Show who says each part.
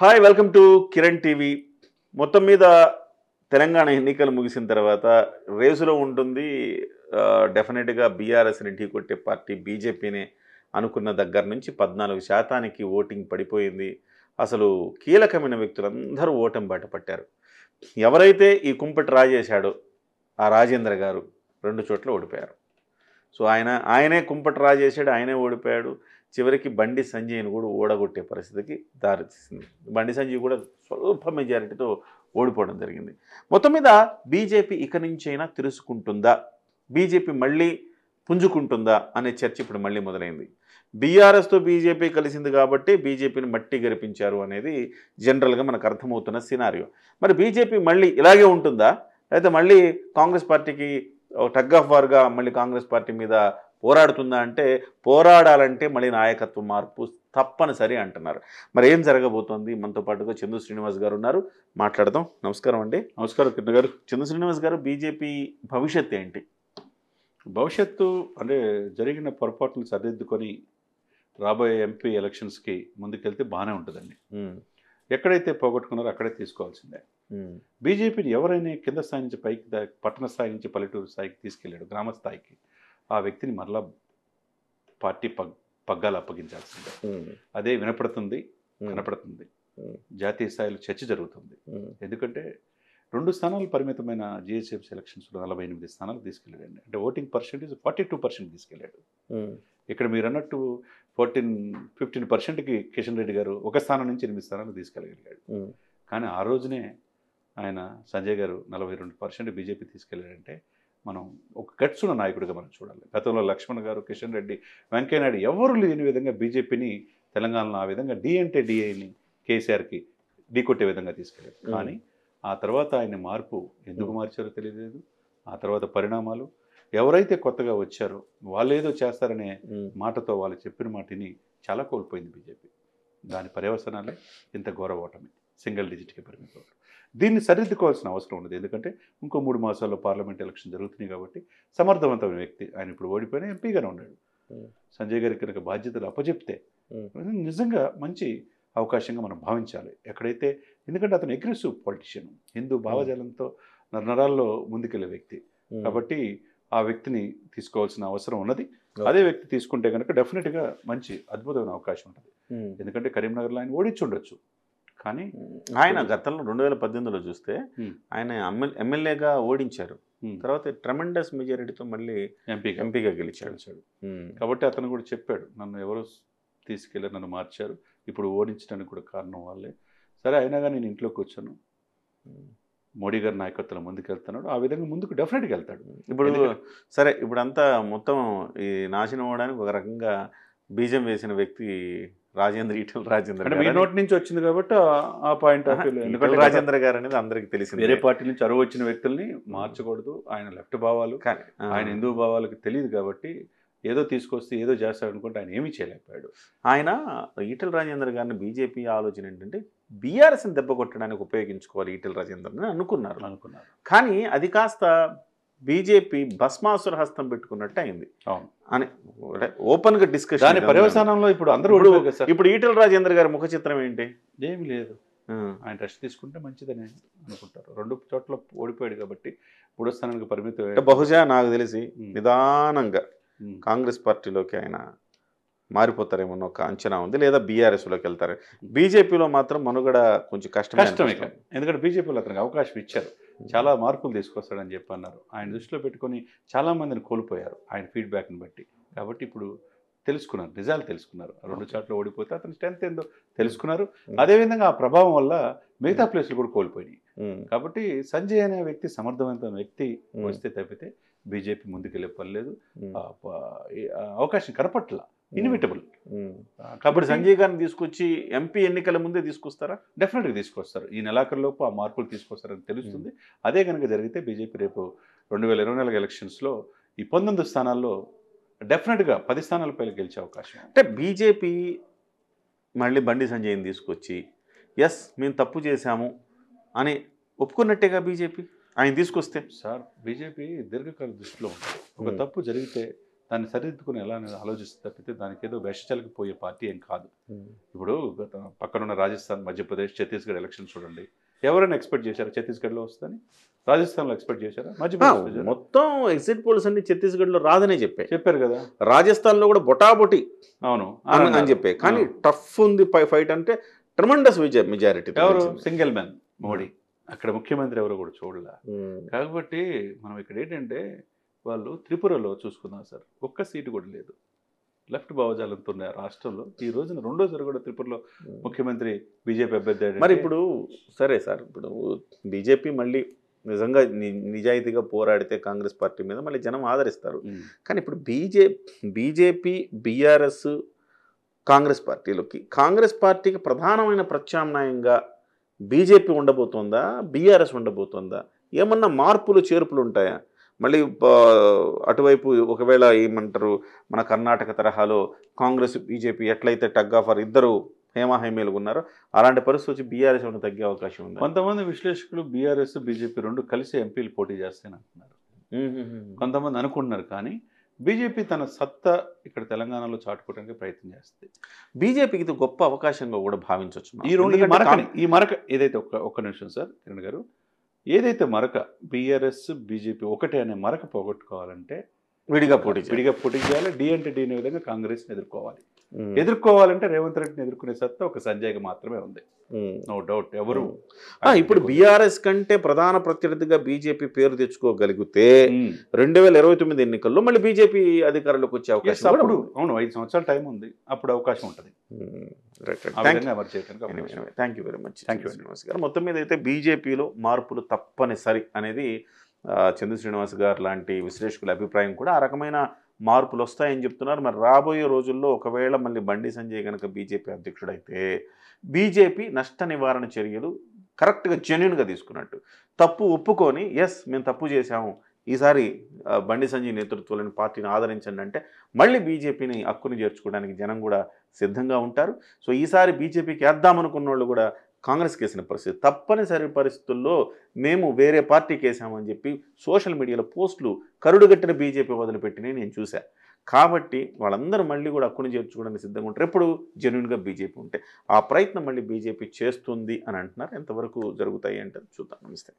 Speaker 1: Hi welcome to Kiran TV మొత్తం మీద తెలంగాణ ఎన్నికలు ముగిసిన తర్వాత రేసులో ఉంటుంది డెఫినెట్గా బీఆర్ఎస్ని ఢీకొట్టే పార్టీ బీజేపీనే అనుకున్న దగ్గర నుంచి పద్నాలుగు శాతానికి ఓటింగ్ పడిపోయింది అసలు కీలకమైన వ్యక్తులందరూ ఓటం బాట పట్టారు ఎవరైతే ఈ కుంపటి రాజేశాడో ఆ రాజేంద్ర గారు రెండు చోట్ల ఓడిపోయారు సో ఆయన ఆయనే కుంపటి రా చేశాడు ఆయనే ఓడిపోయాడు చివరికి బండి సంజయ్ని కూడా ఓడగొట్టే పరిస్థితికి దారితీసింది బండి సంజయ్ కూడా స్వల్ప మెజారిటీతో ఓడిపోవడం జరిగింది మొత్తం మీద బీజేపీ ఇక నుంచైనా తెలుసుకుంటుందా బీజేపీ మళ్ళీ పుంజుకుంటుందా అనే చర్చ ఇప్పుడు మళ్ళీ మొదలైంది బీఆర్ఎస్తో బీజేపీ కలిసింది కాబట్టి బీజేపీని మట్టి గరిపించారు అనేది జనరల్గా మనకు అర్థమవుతున్న సినారియో మరి బీజేపీ మళ్ళీ ఇలాగే ఉంటుందా అయితే మళ్ళీ కాంగ్రెస్ పార్టీకి టగ్ ఆఫ్ వార్గా మళ్ళీ కాంగ్రెస్ పార్టీ మీద పోరాడుతుందా అంటే పోరాడాలంటే మళ్ళీ నాయకత్వ మార్పు తప్పనిసరి అంటున్నారు మరి ఏం జరగబోతోంది మనతో పాటుగా చందు శ్రీనివాస్ గారు ఉన్నారు మాట్లాడదాం నమస్కారం అండి నమస్కారం కింద గారు చందు శ్రీనివాస్ గారు బీజేపీ భవిష్యత్ ఏంటి భవిష్యత్తు అంటే జరిగిన పొరపాట్లు సరిదిద్దుకొని రాబోయే ఎంపీ ఎలక్షన్స్కి ముందుకెళ్తే బాగానే ఉంటుందండి ఎక్కడైతే పోగొట్టుకున్నారో అక్కడే తీసుకోవాల్సిందే బీజేపీని ఎవరైనా కింద స్థాయి నుంచి పైకి పట్టణ స్థాయి నుంచి పల్లెటూరు స్థాయికి తీసుకెళ్ళాడు గ్రామ స్థాయికి ఆ వ్యక్తిని మరలా పార్టీ పగ్ పగ్గాలు అప్పగించాల్సిందే అదే వినపడుతుంది కనపడుతుంది జాతీయ స్థాయిలో చర్చ జరుగుతుంది ఎందుకంటే రెండు స్థానాలు పరిమితమైన జిహెచ్ఎంసీ ఎలక్షన్స్లో నలభై ఎనిమిది స్థానాలు తీసుకెళ్ళాడు అంటే voting percentage forty two percent తీసుకెళ్ళాడు ఇక్కడ మీరు అన్నట్టు ఫోర్టీన్ ఫిఫ్టీన్ పర్సెంట్కి కిషన్ రెడ్డి గారు ఒక స్థానం నుంచి ఎనిమిది స్థానాలు తీసుకెళ్ళగలిగాడు కానీ ఆ రోజునే ఆయన సంజయ్ గారు నలభై రెండు పర్సెంట్ బీజేపీ తీసుకెళ్లారంటే మనం ఒక గట్సున్న నాయకుడిగా మనం చూడాలి గతంలో లక్ష్మణ్ గారు కిషన్ రెడ్డి వెంకయ్యనాయుడు ఎవరు లేని విధంగా బీజేపీని తెలంగాణలో ఆ విధంగా డిఎంటే డిఐని కేసీఆర్కి ఢీకొట్టే విధంగా తీసుకెళ్ళారు కానీ ఆ తర్వాత ఆయన మార్పు ఎందుకు మార్చారో తెలియలేదు ఆ తర్వాత పరిణామాలు ఎవరైతే కొత్తగా వచ్చారో వాళ్ళు ఏదో చేస్తారనే మాటతో వాళ్ళు చెప్పిన మాటిని చాలా కోల్పోయింది బీజేపీ దాని పర్యవసనాలే ఇంత ఘోర ఓటమి సింగిల్ డిజిట్కి పరిమితం దీన్ని సరిదిద్దుకోవాల్సిన అవసరం ఉన్నది ఎందుకంటే ఇంకో మూడు మాసాల్లో పార్లమెంట్ ఎలక్షన్ జరుగుతున్నాయి కాబట్టి సమర్థవంతమైన వ్యక్తి ఆయన ఇప్పుడు ఓడిపోయినా ఎంపీగానే ఉన్నాడు సంజయ్ గారికి కనుక బాధ్యతలు అప్పచెప్తే నిజంగా మంచి అవకాశంగా మనం భావించాలి ఎక్కడైతే ఎందుకంటే అతను అగ్రెసివ్ పాలిటీషియన్ హిందూ భావజాలంతో నరనరాల్లో ముందుకెళ్లే వ్యక్తి కాబట్టి ఆ వ్యక్తిని తీసుకోవాల్సిన అవసరం ఉన్నది అదే వ్యక్తి తీసుకుంటే కనుక డెఫినెట్గా మంచి అద్భుతమైన అవకాశం ఉంటుంది ఎందుకంటే కరీంనగర్లో ఆయన ఓడించి ఉండొచ్చు కానీ ఆయన గతంలో రెండు వేల పద్దెనిమిదిలో చూస్తే ఆయన ఎమ్మెల్యేగా ఓడించారు తర్వాత ట్రమెండస్ మెజారిటీతో మళ్ళీ ఎంపీగా ఎంపీగా గెలిచాడు కాబట్టి అతను కూడా చెప్పాడు నన్ను ఎవరు తీసుకెళ్ళి నన్ను మార్చారు ఇప్పుడు ఓడించడానికి కూడా కారణం వాళ్ళే సరే అయినా కానీ నేను ఇంట్లోకి వచ్చాను మోడీ గారి నాయకత్వం ముందుకు వెళ్తున్నాడు ఆ విధంగా ముందుకు డెఫినెట్గా వెళ్తాడు ఇప్పుడు సరే ఇప్పుడంతా మొత్తం ఈ నాశనం అవ్వడానికి ఒక రకంగా బీజం వేసిన వ్యక్తి రాజేంద్ర ఈటల రాజేంద్ర మీ నోటి నుంచి వచ్చింది కాబట్టి ఆ పాయింట్ ఆఫ్ ఎందుకంటే రాజేంద్ర గారు అనేది అందరికి తెలిసింది వేరే పార్టీ నుంచి అరువు వచ్చిన వ్యక్తుల్ని మార్చకూడదు ఆయన లెఫ్ట్ భావాలు ఆయన హిందూ భావాలకు తెలియదు కాబట్టి ఏదో తీసుకొస్తే ఏదో చేస్తాడు అనుకుంటే ఆయన ఏమీ చేయలేకపోయాడు ఆయన ఈటల రాజేంద్ర గారిని బీజేపీ ఆలోచన ఏంటంటే బీఆర్ఎస్ని దెబ్బ కొట్టడానికి ఉపయోగించుకోవాలి ఈటల రాజేంద్రని అనుకున్నారు అనుకున్నారు కానీ అది కాస్త బీజేపీ భస్మాసుర హస్తం పెట్టుకున్నట్టు అయింది అని ఓపెన్గా డిస్కషన్ దాని పర్యవసానంలో ఇప్పుడు అందరూ ఇప్పుడు ఈటల రాజేంద్ర గారి ముఖ చిత్రం ఏంటి ఏమీ లేదు ఆయన రెస్ట్ తీసుకుంటే మంచిదని అనుకుంటారు రెండు చోట్ల ఓడిపోయాడు కాబట్టి మూడో స్థానానికి పరిమితం బహుశా నాకు తెలిసి నిదానంగా కాంగ్రెస్ పార్టీలోకి ఆయన మారిపోతారేమో ఒక అంచనా ఉంది లేదా బీఆర్ఎస్లోకి వెళ్తారు బీజేపీలో మాత్రం మనుగడ కొంచెం కష్టం కష్టం ఎందుకంటే బీజేపీలో అతనికి అవకాశం ఇచ్చారు చాలా మార్పులు తీసుకొస్తాడని చెప్పి అన్నారు ఆయన దృష్టిలో పెట్టుకొని చాలామందిని కోల్పోయారు ఆయన ఫీడ్బ్యాక్ని బట్టి కాబట్టి ఇప్పుడు తెలుసుకున్నారు నిజాలు తెలుసుకున్నారు రెండు చాట్లు ఓడిపోతే అతని స్ట్రెంత్ ఏందో తెలుసుకున్నారు అదేవిధంగా ఆ ప్రభావం వల్ల మిగతా ప్లేసులు కూడా కోల్పోయినాయి కాబట్టి సంజయ్ అనే వ్యక్తి సమర్థవంతమైన వ్యక్తి వస్తే తప్పితే బీజేపీ ముందుకెళ్ళే పని లేదు అవకాశం కనపట్ల ఇన్విటబుల్ hmm. కాబట్టి hmm. సంజయ్ గారిని తీసుకొచ్చి ఎంపీ ఎన్నికల ముందే తీసుకొస్తారా డెఫినెట్గా తీసుకొస్తారు ఈ నెలాఖరులోపు ఆ మార్పులు తీసుకొస్తారని తెలుస్తుంది hmm. అదే కనుక జరిగితే బీజేపీ రేపు రెండు వేల ఇరవై నాలుగు ఎలక్షన్స్లో ఈ పంతొమ్మిది స్థానాల్లో డెఫినెట్గా పది స్థానాలపై గెలిచే అవకాశం అంటే బీజేపీ మళ్ళీ బండి సంజయ్ని తీసుకొచ్చి ఎస్ మేము తప్పు చేశాము అని ఒప్పుకున్నట్టేగా బీజేపీ ఆయన తీసుకొస్తే సార్ బీజేపీ దీర్ఘకాల దృష్టిలో ఒక తప్పు జరిగితే దాన్ని సరిదిద్దుకుని ఎలా ఆలోచిస్తే తప్పితే దానికి ఏదో వేషచలకి పోయే పార్టీ ఏం కాదు ఇప్పుడు గత పక్కనున్న రాజస్థాన్ మధ్యప్రదేశ్ ఛత్తీస్గఢ్ ఎలక్షన్ చూడండి ఎవరైనా ఎక్స్పెక్ట్ చేశారా ఛత్తీస్గఢ్లో వస్తుందని రాజస్థాన్లో ఎక్స్పెక్ట్ చేశారా మధ్యప్రదేశ్ మొత్తం ఎగ్జిట్ పోల్స్ అన్ని ఛత్తీస్గఢ్లో రాదనే చెప్పే చెప్పారు కదా రాజస్థాన్లో కూడా బొటాబొటి అవును అని చెప్పే కానీ టఫ్ ఉంది ఫైట్ అంటే ట్రమండస్ విజయ మెజారిటీ ఎవరు సింగిల్ మ్యాన్ మోడీ అక్కడ ముఖ్యమంత్రి ఎవరు కూడా చూడలే కాబట్టి మనం ఇక్కడ ఏంటంటే వాళ్ళు త్రిపురలో చూసుకున్నారు సార్ ఒక్క సీటు కూడా లేదు లెఫ్ట్ భావజాలంతో ఉన్న రాష్ట్రంలో ఈ రోజున రెండోసారి కూడా త్రిపురలో ముఖ్యమంత్రి బీజేపీ అభ్యర్థి మరి ఇప్పుడు సరే సార్ ఇప్పుడు బీజేపీ మళ్ళీ నిజంగా నిజాయితీగా పోరాడితే కాంగ్రెస్ పార్టీ మీద మళ్ళీ జనం ఆదరిస్తారు కానీ ఇప్పుడు బీజే బీజేపీ బీఆర్ఎస్ కాంగ్రెస్ పార్టీలోకి కాంగ్రెస్ పార్టీకి ప్రధానమైన ప్రత్యామ్నాయంగా బీజేపీ ఉండబోతుందా బీఆర్ఎస్ ఉండబోతుందా ఏమన్నా మార్పులు చేర్పులు ఉంటాయా మళ్ళీ అటువైపు ఒకవేళ ఏమంటారు మన కర్ణాటక తరహాలో కాంగ్రెస్ బీజేపీ ఎట్లయితే టగ్ ఆఫర్ ఇద్దరు హేమాహేమీలు ఉన్నారు అలాంటి పరిస్థితి వచ్చి బీఆర్ఎస్ ఏమైనా తగ్గే అవకాశం ఉంది కొంతమంది విశ్లేషకులు బీఆర్ఎస్ బీజేపీ రెండు కలిసి ఎంపీలు పోటీ అంటున్నారు కొంతమంది అనుకుంటున్నారు కానీ బీజేపీ తన సత్తా ఇక్కడ తెలంగాణలో చాటుకోవడానికి ప్రయత్నం చేస్తుంది బీజేపీకి ఇది గొప్ప అవకాశంగా కూడా భావించవచ్చు ఈ రెండు ఈ మరక ఏదైతే ఒక్క ఒక్క నిమిషం సార్ కిరణ్ గారు ఏదైతే మరక బీఆర్ఎస్ బీజేపీ ఒకటే అనే మరక పోగొట్టుకోవాలంటే విడిగా పోటీ విడిగా పోటీ చేయాలి డి అంటే డి అనే విధంగా కాంగ్రెస్ ఎదుర్కోవాలి ఎదుర్కోవాలంటే రేవంత్ రెడ్డిని ఎదుర్కొనే సత్తా ఒక సంజయ్ మాత్రమే ఉంది నో డౌట్ ఎవరు ఇప్పుడు బీఆర్ఎస్ కంటే ప్రధాన ప్రత్యర్థిగా బీజేపీ పేరు తెచ్చుకోగలిగితే రెండు వేల ఇరవై తొమ్మిది ఎన్నికల్లో మళ్ళీ బీజేపీ అధికారంలోకి వచ్చే అవకాశం అవును ఐదు సంవత్సరాల టైం ఉంది అప్పుడు అవకాశం ఉంటుంది thank you very much thank you Srinivas గారు మొత్తం మీద అయితే బీజేపీలో మార్పులు తప్పనిసరి అనేది చంద్ర శ్రీనివాస్ గారు లాంటి విశ్లేషకుల అభిప్రాయం కూడా ఆ రకమైన మార్పులు వస్తాయని చెప్తున్నారు మరి రాబోయే రోజుల్లో ఒకవేళ మళ్ళీ బండి సంజయ్ కనుక బీజేపీ అధ్యక్షుడైతే బీజేపీ నష్ట నివారణ చర్యలు కరెక్ట్గా జెన్యున్గా తీసుకున్నట్టు తప్పు ఒప్పుకొని ఎస్ మేము తప్పు చేశాము ఈసారి బండి సంజయ్ నేతృత్వంలోని పార్టీని ఆదరించండి అంటే మళ్ళీ బీజేపీని హక్కుని చేర్చుకోవడానికి జనం కూడా సిద్ధంగా ఉంటారు సో ఈసారి బీజేపీకి వేద్దామనుకున్న వాళ్ళు కూడా కాంగ్రెస్కి వేసిన పరిస్థితి తప్పనిసరి పరిస్థితుల్లో మేము వేరే పార్టీకి వేసామని చెప్పి సోషల్ మీడియాలో పోస్టులు కరుడుగట్టిన బీజేపీ వదిలిపెట్టినవి నేను చూశాను కాబట్టి వాళ్ళందరూ మళ్ళీ కూడా అక్కుని చేర్చుకోవడానికి సిద్ధంగా ఉంటారు ఎప్పుడు జెన్యున్గా బీజేపీ ఉంటే ఆ ప్రయత్నం మళ్ళీ బీజేపీ చేస్తుంది అని అంటున్నారు ఎంతవరకు జరుగుతాయి అంటే చూద్దాం నమస్తే